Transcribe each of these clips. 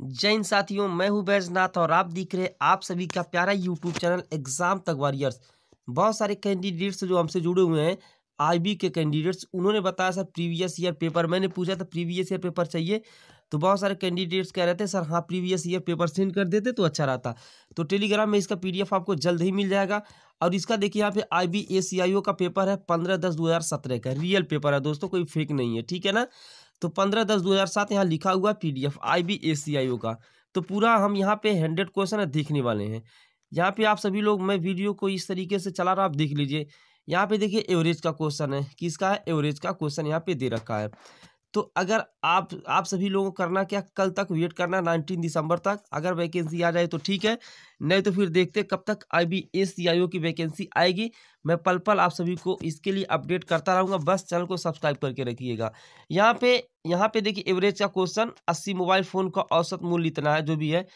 जैन साथियों मैं हूं बैजनाथ और आप देख रहे हैं आप सभी का प्यारा यूट्यूब चैनल एग्जाम तक वॉरियर्स बहुत सारे कैंडिडेट्स जो हमसे जुड़े हुए हैं आईबी के कैंडिडेट्स उन्होंने बताया सर प्रीवियस ईयर पेपर मैंने पूछा था प्रीवियस ईयर पेपर चाहिए तो बहुत सारे कैंडिडेट्स कह रहे थे सर हाँ प्रीवियस ईयर पेपर सेंड कर देते तो अच्छा रहता तो टेलीग्राम में इसका पी आपको जल्द ही मिल जाएगा और इसका देखिए यहाँ पे आई B A C I O का पेपर है पंद्रह दस दो हज़ार सत्रह का रियल पेपर है दोस्तों कोई फेक नहीं है ठीक है ना तो पंद्रह दस दो हज़ार सात यहाँ लिखा हुआ P D F I B A C I O का तो पूरा हम यहाँ पे हंड्रेड क्वेश्चन देखने वाले हैं यहाँ पे आप सभी लोग मैं वीडियो को इस तरीके से चला रहा आप देख लीजिए यहाँ पे देखिए एवरेज का क्वेश्चन है किसका है एवरेज का क्वेश्चन यहाँ पे दे रखा है तो अगर आप आप सभी लोगों को करना क्या कल तक वेट करना नाइनटीन दिसंबर तक अगर वैकेंसी आ जाए तो ठीक है नहीं तो फिर देखते कब तक आई बी एस सी आई ओ की वैकेंसी आएगी मैं पल पल आप सभी को इसके लिए अपडेट करता रहूँगा बस चैनल को सब्सक्राइब करके रखिएगा यहाँ पे यहाँ पे देखिए एवरेज का क्वेश्चन अस्सी मोबाइल फ़ोन का औसत मूल्य इतना है जो भी है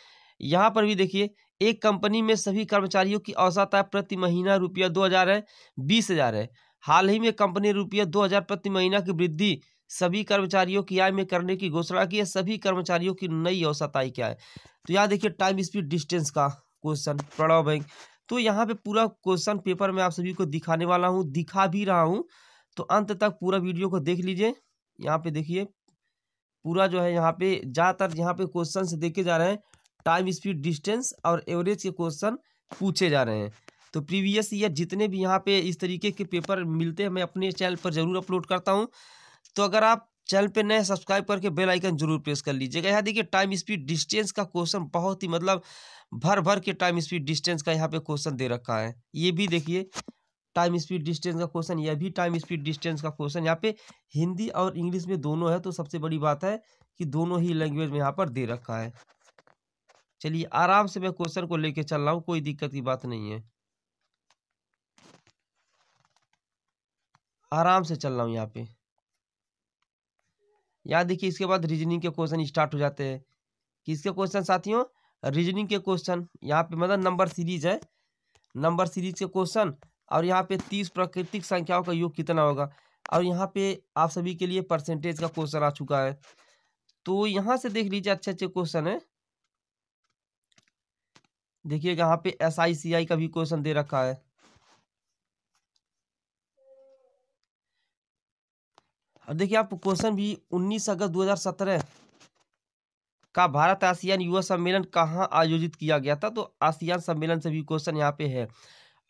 यहाँ पर भी देखिए एक कंपनी में सभी कर्मचारियों की औसत आय प्रति महीना रुपया दो हज़ार है बीस हज़ार है हाल ही में कंपनी रुपया दो हज़ार प्रति महीना की वृद्धि सभी कर्मचारियों की आय में करने की घोषणा की है सभी कर्मचारियों की नई औसत आय क्या है तो यहाँ देखिए टाइम स्पीड डिस्टेंस का क्वेश्चन प्रणव बैंक तो यहाँ पे पूरा क्वेश्चन पेपर में आप सभी को दिखाने वाला हूँ दिखा भी रहा हूँ तो अंत तक पूरा वीडियो को देख लीजिए यहाँ पे देखिए पूरा जो है यहाँ पे ज़्यादातर यहाँ पे क्वेश्चन देखे जा रहे हैं टाइम स्पीड डिस्टेंस और एवरेज के क्वेश्चन पूछे जा रहे हैं तो प्रीवियस ईयर जितने भी यहाँ पे इस तरीके के पेपर मिलते हैं मैं अपने चैनल पर ज़रूर अपलोड करता हूँ तो अगर आप चैनल पे नए सब्सक्राइब करके बेल आइकन जरूर प्रेस कर लीजिएगा यहाँ देखिए टाइम स्पीड डिस्टेंस का क्वेश्चन बहुत ही मतलब भर भर के टाइम स्पीड डिस्टेंस का यहाँ पे क्वेश्चन दे रखा है ये भी देखिए टाइम स्पीड डिस्टेंस का क्वेश्चन यह भी टाइम स्पीड डिस्टेंस का क्वेश्चन यहाँ पे हिंदी और इंग्लिश में दोनों है तो सबसे बड़ी बात है कि दोनों ही लैंग्वेज में यहाँ पर दे रखा है चलिए आराम से मैं क्वेश्चन को लेके चल रहा हूँ कोई दिक्कत की बात नहीं है आराम से चल रहा हूँ यहाँ पे यहाँ देखिए इसके बाद रीजनिंग के क्वेश्चन स्टार्ट हो जाते हैं किसके क्वेश्चन साथियों रीजनिंग के क्वेश्चन यहाँ पे मतलब नंबर सीरीज है नंबर सीरीज के क्वेश्चन और यहाँ पे तीस प्राकृतिक संख्याओं का योग कितना होगा और यहाँ पे आप सभी के लिए परसेंटेज का क्वेश्चन आ चुका है तो यहाँ से देख लीजिए अच्छे अच्छे क्वेश्चन है देखिए यहाँ पे एस आई सी आई का भी क्वेश्चन दे रखा है अब देखिए आपको क्वेश्चन भी 19 अगस्त 2017 का भारत आसियान युवा सम्मेलन कहाँ आयोजित किया गया था तो आसियान सम्मेलन से भी क्वेश्चन यहाँ पे है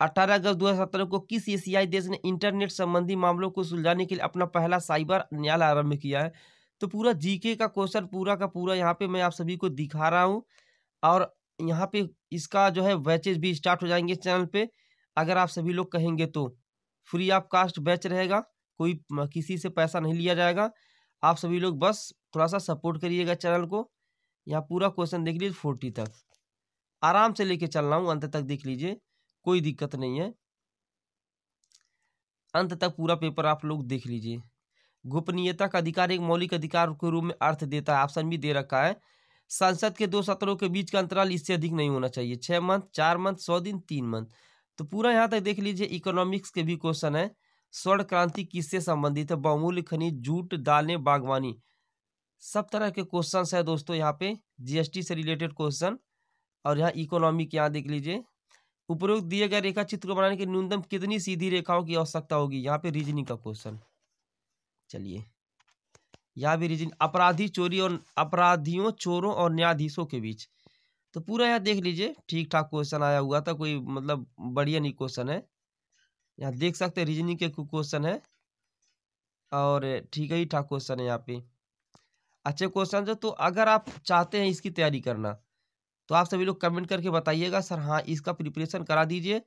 18 अगस्त 2017 को किस एशियाई देश ने इंटरनेट संबंधी मामलों को सुलझाने के लिए अपना पहला साइबर न्यायालय आरंभ किया है तो पूरा जीके का क्वेश्चन पूरा का पूरा यहाँ पे मैं आप सभी को दिखा रहा हूँ और यहाँ पे इसका जो है बैचेज भी स्टार्ट हो जाएंगे चैनल पे अगर आप सभी लोग कहेंगे तो फ्री ऑफ कास्ट बैच रहेगा कोई किसी से पैसा नहीं लिया जाएगा आप सभी लोग बस थोड़ा सा सपोर्ट करिएगा चैनल को यहाँ पूरा क्वेश्चन देख लीजिए फोर्टी तक आराम से लेके चल रहा हूँ अंत तक देख लीजिए कोई दिक्कत नहीं है अंत तक पूरा पेपर आप लोग देख लीजिए गोपनीयता का अधिकार एक मौलिक अधिकार के रूप में अर्थ देता है ऑप्शन भी दे रखा है संसद के दो सत्रों के बीच का अंतराल इससे अधिक नहीं होना चाहिए छः मंथ चार मंथ सौ दिन तीन मंथ तो पूरा यहाँ तक देख लीजिए इकोनॉमिक्स के भी क्वेश्चन है स्वर्ण क्रांति किससे संबंधित है बहुमूल्य खनिज जूट दालें बागवानी सब तरह के क्वेश्चन है दोस्तों यहाँ पे जीएसटी से रिलेटेड क्वेश्चन और यहाँ इकोनॉमिक यहाँ देख लीजिए उपरोक्त दिए गए रेखा चित्र को बनाने के न्यूनतम कितनी सीधी रेखाओं की आवश्यकता होगी यहाँ पे रीजनिंग का क्वेश्चन चलिए यहाँ भी रीजनिंग अपराधी चोरी और अपराधियों चोरों और न्यायाधीशों के बीच तो पूरा यहाँ देख लीजिए ठीक ठाक क्वेश्चन आया हुआ था कोई मतलब बढ़िया नहीं क्वेश्चन है यहाँ देख सकते हैं रीजनिंग के क्वेश्चन है और ठीक ही ठाक क्वेश्चन है यहाँ पे अच्छे क्वेश्चन है तो अगर आप चाहते हैं इसकी तैयारी करना तो आप सभी लोग कमेंट करके बताइएगा सर हाँ इसका प्रिपरेशन करा दीजिए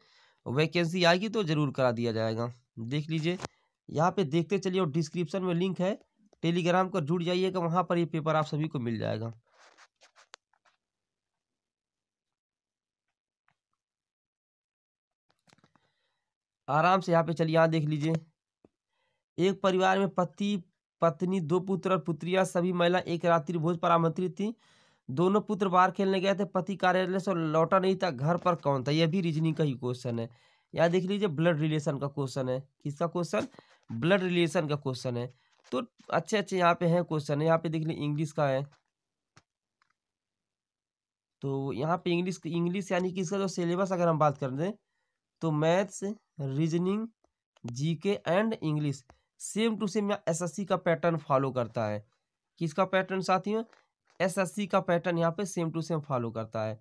वैकेंसी आएगी तो ज़रूर करा दिया जाएगा देख लीजिए यहाँ पे देखते चलिए और डिस्क्रिप्शन में लिंक है टेलीग्राम पर जुड़ जाइएगा वहाँ पर ये पेपर आप सभी को मिल जाएगा आराम से यहाँ पे चलिए यहाँ देख लीजिए एक परिवार में पति पत्नी दो पुत्र और पुत्रियां सभी महिला एक रात्रि भोज पर आमंत्रित थी दोनों पुत्र बाहर खेलने गए थे पति कार्यालय से लौटा नहीं था घर पर कौन था यह भी रीजनिंग का ही क्वेश्चन है यहाँ देख लीजिए ब्लड रिलेशन का क्वेश्चन है किसका क्वेश्चन ब्लड रिलेशन का क्वेश्चन है तो अच्छे अच्छे यहाँ पे हैं क्वेश्चन है यहाँ पे देख लीजिए इंग्लिश का है तो यहाँ पे इंग्लिश इंग्लिश यानी कि इसका जो सिलेबस अगर हम बात कर दें तो maths reasoning GK and English same to same SSC का पैटर्न फॉलो करता है किसका पैटर्न साथियों एसएससी का पैटर्न यहाँ पे सेम टू सेम फॉलो करता है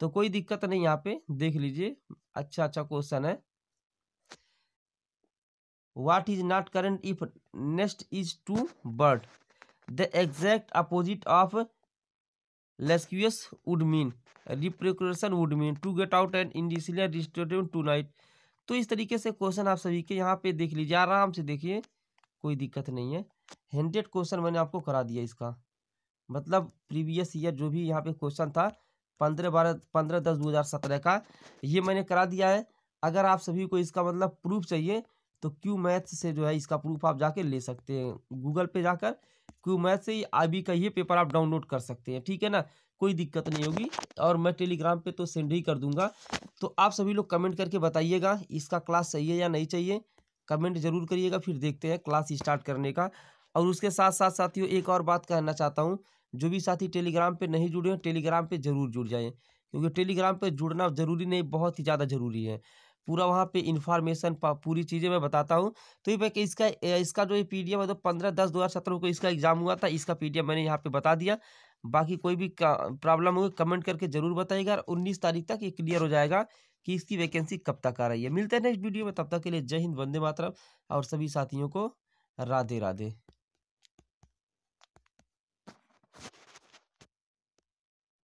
तो कोई दिक्कत नहीं यहाँ पे देख लीजिए अच्छा अच्छा क्वेश्चन है what is not current if next is to bird the exact opposite of लेस्क्यूस वुडमीन रिप्रिकेशन would mean to get out and इंडिस टू नाइट तो इस तरीके से क्वेश्चन आप सभी के यहाँ पे देख लीजिए आराम से देखिए कोई दिक्कत नहीं है हंड्रेड क्वेश्चन मैंने आपको करा दिया इसका मतलब प्रीवियस ईयर जो भी यहाँ पे क्वेश्चन था पंद्रह बारह पंद्रह दस दो हज़ार सत्रह का ये मैंने करा दिया है अगर आप सभी को इसका मतलब प्रूफ चाहिए तो क्यू मैथ से जो है इसका प्रूफ आप जाके ले सकते हैं गूगल पे जाकर क्यू मैथ से आई बी का ये पेपर आप डाउनलोड कर सकते हैं ठीक है ना कोई दिक्कत नहीं होगी और मैं टेलीग्राम पे तो सेंड ही कर दूंगा तो आप सभी लोग कमेंट करके बताइएगा इसका क्लास चाहिए या नहीं चाहिए कमेंट जरूर करिएगा फिर देखते हैं क्लास स्टार्ट करने का और उसके साथ साथ साथियों एक और बात कहना चाहता हूँ जो भी साथी टेलीग्राम पर नहीं जुड़े हैं टेलीग्राम पर ज़रूर जुड़ जाए क्योंकि टेलीग्राम पर जुड़ना ज़रूरी नहीं बहुत ही ज़्यादा ज़रूरी है पूरा वहाँ पे इन्फॉर्मेशन पूरी चीज़ें मैं बताता हूँ तो ये भाई इसका इसका जो ये पी डी एफ है तो पंद्रह दस दो हज़ार सत्रह को इसका एग्ज़ाम हुआ था इसका पी डी एफ मैंने यहाँ पे बता दिया बाकी कोई भी प्रॉब्लम होगी कमेंट करके जरूर बताइएगा और उन्नीस तारीख तक ये क्लियर हो जाएगा कि इसकी वैकेंसी कब तक आ रही है मिलते हैं नेक्स्ट वीडियो में तब तक के लिए जय हिंद वंदे मातरम और सभी साथियों को राधे राधे